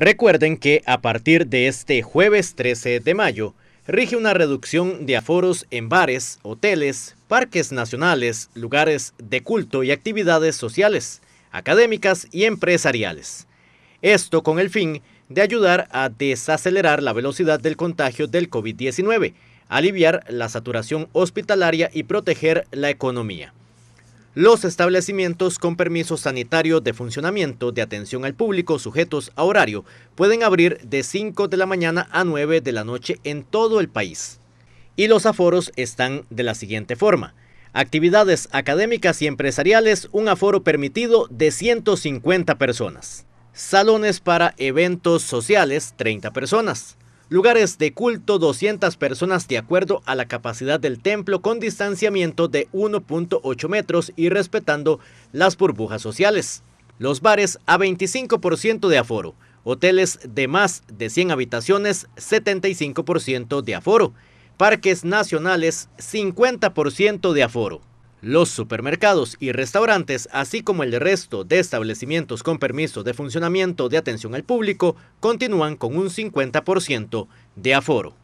Recuerden que a partir de este jueves 13 de mayo, rige una reducción de aforos en bares, hoteles, parques nacionales, lugares de culto y actividades sociales, académicas y empresariales. Esto con el fin de ayudar a desacelerar la velocidad del contagio del COVID-19, aliviar la saturación hospitalaria y proteger la economía los establecimientos con permiso sanitario de funcionamiento de atención al público sujetos a horario pueden abrir de 5 de la mañana a 9 de la noche en todo el país. Y los aforos están de la siguiente forma. Actividades académicas y empresariales, un aforo permitido de 150 personas. Salones para eventos sociales, 30 personas lugares de culto, 200 personas de acuerdo a la capacidad del templo con distanciamiento de 1.8 metros y respetando las burbujas sociales. Los bares a 25% de aforo, hoteles de más de 100 habitaciones 75% de aforo, parques nacionales 50% de aforo. Los supermercados y restaurantes, así como el resto de establecimientos con permiso de funcionamiento de atención al público, continúan con un 50% de aforo.